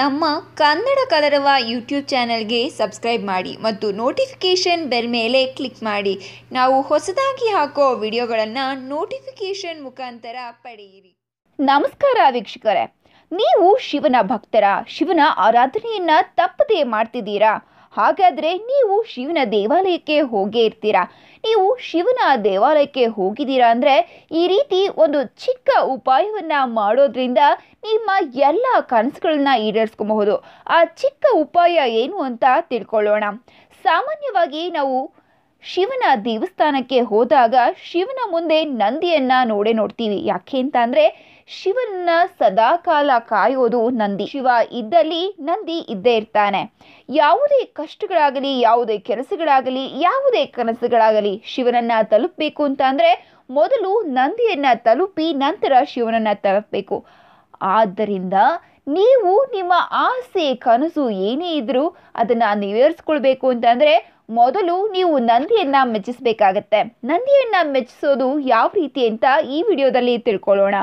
ನಮ್ಮ ಕನ್ನಡ ಕಲರವ ಯೂಟ್ಯೂಬ್ ಚಾನಲ್ಗೆ ಸಬ್ಸ್ಕ್ರೈಬ್ ಮಾಡಿ ಮತ್ತು ನೋಟಿಫಿಕೇಷನ್ ಬೆಲ್ ಮೇಲೆ ಕ್ಲಿಕ್ ಮಾಡಿ ನಾವು ಹೊಸದಾಗಿ ಹಾಕೋ ವಿಡಿಯೋಗಳನ್ನು ನೋಟಿಫಿಕೇಷನ್ ಮುಖಾಂತರ ಪಡೆಯಿರಿ ನಮಸ್ಕಾರ ವೀಕ್ಷಕರೇ ನೀವು ಶಿವನ ಭಕ್ತರ ಶಿವನ ಆರಾಧನೆಯನ್ನು ತಪ್ಪದೇ ಮಾಡ್ತಿದ್ದೀರಾ ಹಾಗಾದರೆ ನೀವು ಶಿವನ ದೇವಾಲಯಕ್ಕೆ ಹೋಗೇ ಇರ್ತೀರಾ ನೀವು ಶಿವನ ದೇವಾಲಯಕ್ಕೆ ಹೋಗಿದ್ದೀರಾ ಅಂದರೆ ಈ ರೀತಿ ಒಂದು ಚಿಕ್ಕ ಉಪಾಯವನ್ನು ಮಾಡೋದ್ರಿಂದ ನಿಮ್ಮ ಎಲ್ಲ ಕನಸುಗಳನ್ನ ಈಡೇರಿಸ್ಕೊಬಹುದು ಆ ಚಿಕ್ಕ ಉಪಾಯ ಏನು ಅಂತ ತಿಳ್ಕೊಳ್ಳೋಣ ಸಾಮಾನ್ಯವಾಗಿ ನಾವು ಶಿವನ ದೇವಸ್ಥಾನಕ್ಕೆ ಹೋದಾಗ ಶಿವನ ಮುಂದೆ ನಂದಿಯನ್ನು ನೋಡೇ ನೋಡ್ತೀವಿ ಯಾಕೆ ಅಂತ ಅಂದರೆ ಶಿವನ ಸದಾಕಾಲ ಕಾಯೋದು ನಂದಿ ಶಿವ ಇದ್ದಲ್ಲಿ ನಂದಿ ಇದ್ದೇ ಇರ್ತಾನೆ ಯಾವುದೇ ಕಷ್ಟಗಳಾಗಲಿ ಯಾವುದೇ ಕೆಲಸಗಳಾಗಲಿ ಯಾವುದೇ ಕನಸುಗಳಾಗಲಿ ಶಿವನನ್ನ ತಲುಪಬೇಕು ಅಂತ ಅಂದರೆ ಮೊದಲು ನಂದಿಯನ್ನ ತಲುಪಿ ನಂತರ ಶಿವನನ್ನ ತಲುಪಬೇಕು ಆದ್ದರಿಂದ ನೀವು ನಿಮ್ಮ ಆಸೆ ಕನಸು ಏನೇ ಇದ್ದರೂ ಅದನ್ನು ನೆರವೇರಿಸ್ಕೊಳ್ಬೇಕು ಅಂತಂದರೆ ಮೊದಲು ನೀವು ನಂದಿಯನ್ನು ಮೆಚ್ಚಿಸಬೇಕಾಗತ್ತೆ ನಂದಿಯನ್ನು ಮೆಚ್ಚಿಸೋದು ಯಾವ ರೀತಿ ಅಂತ ಈ ವಿಡಿಯೋದಲ್ಲಿ ತಿಳ್ಕೊಳ್ಳೋಣ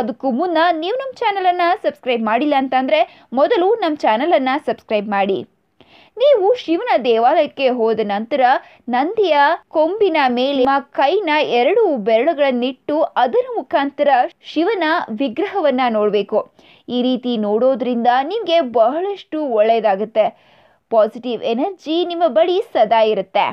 ಅದಕ್ಕೂ ಮುನ್ನ ನೀವು ನಮ್ಮ ಚಾನಲನ್ನು ಸಬ್ಸ್ಕ್ರೈಬ್ ಮಾಡಿಲ್ಲ ಅಂತಂದರೆ ಮೊದಲು ನಮ್ಮ ಚಾನಲನ್ನು ಸಬ್ಸ್ಕ್ರೈಬ್ ಮಾಡಿ ನೀವು ಶಿವನ ದೇವಾಲಯಕ್ಕೆ ಹೋದ ನಂತರ ನಂದಿಯ ಕೊಂಬಿನ ಮೇಲೆ ಕೈನ ಎರಡು ಬೆರಳುಗಳನ್ನಿಟ್ಟು ಅದರ ಮುಖಾಂತರ ಶಿವನ ವಿಗ್ರಹವನ್ನ ನೋಡಬೇಕು ಈ ರೀತಿ ನೋಡೋದ್ರಿಂದ ನಿಮಗೆ ಬಹಳಷ್ಟು ಒಳ್ಳೆಯದಾಗುತ್ತೆ ಪಾಸಿಟಿವ್ ಎನರ್ಜಿ ನಿಮ್ಮ ಬಳಿ ಸದಾ ಇರುತ್ತೆ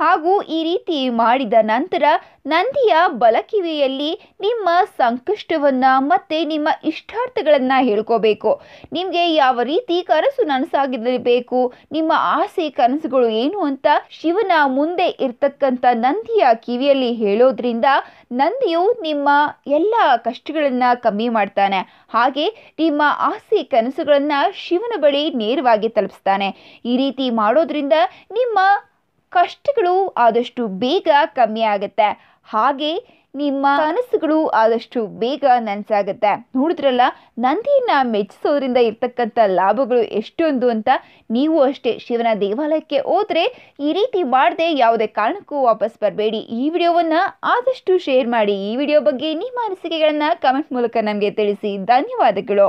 ಹಾಗೂ ಈ ರೀತಿ ಮಾಡಿದ ನಂತರ ನಂದಿಯ ಬಲಕಿವಿಯಲ್ಲಿ ನಿಮ್ಮ ಸಂಕಷ್ಟವನ್ನು ಮತ್ತು ನಿಮ್ಮ ಇಷ್ಟಾರ್ಥಗಳನ್ನು ಹೇಳ್ಕೋಬೇಕು ನಿಮಗೆ ಯಾವ ರೀತಿ ಕನಸು ನನಸಾಗಿರಬೇಕು ನಿಮ್ಮ ಆಸೆ ಕನಸುಗಳು ಏನು ಅಂತ ಶಿವನ ಮುಂದೆ ಇರ್ತಕ್ಕಂಥ ನಂದಿಯ ಕಿವಿಯಲ್ಲಿ ಹೇಳೋದ್ರಿಂದ ನಂದಿಯು ನಿಮ್ಮ ಎಲ್ಲ ಕಷ್ಟಗಳನ್ನು ಕಮ್ಮಿ ಮಾಡ್ತಾನೆ ಹಾಗೆ ನಿಮ್ಮ ಆಸೆ ಕನಸುಗಳನ್ನು ಶಿವನ ಬಳಿ ನೇರವಾಗಿ ತಲುಪಿಸ್ತಾನೆ ಈ ರೀತಿ ಮಾಡೋದ್ರಿಂದ ನಿಮ್ಮ ಕಷ್ಟಗಳು ಆದಷ್ಟು ಬೇಗ ಕಮ್ಮಿ ಆಗುತ್ತೆ ಹಾಗೆ ನಿಮ್ಮ ಕನಸುಗಳು ಆದಷ್ಟು ಬೇಗ ನನಸಾಗುತ್ತೆ ನೋಡಿದ್ರಲ್ಲ ನಂದಿಯನ್ನ ಮೆಚ್ಚಿಸೋದ್ರಿಂದ ಇರ್ತಕ್ಕಂಥ ಲಾಭಗಳು ಎಷ್ಟೊಂದು ಅಂತ ನೀವು ಅಷ್ಟೇ ಶಿವನ ದೇವಾಲಯಕ್ಕೆ ಹೋದ್ರೆ ಈ ರೀತಿ ಮಾಡದೆ ಯಾವುದೇ ಕಾರಣಕ್ಕೂ ವಾಪಸ್ ಬರಬೇಡಿ ಈ ವಿಡಿಯೋವನ್ನ ಆದಷ್ಟು ಶೇರ್ ಮಾಡಿ ಈ ವಿಡಿಯೋ ಬಗ್ಗೆ ನಿಮ್ಮ ಅನಿಸಿಕೆಗಳನ್ನು ಕಮೆಂಟ್ ಮೂಲಕ ನಮಗೆ ತಿಳಿಸಿ ಧನ್ಯವಾದಗಳು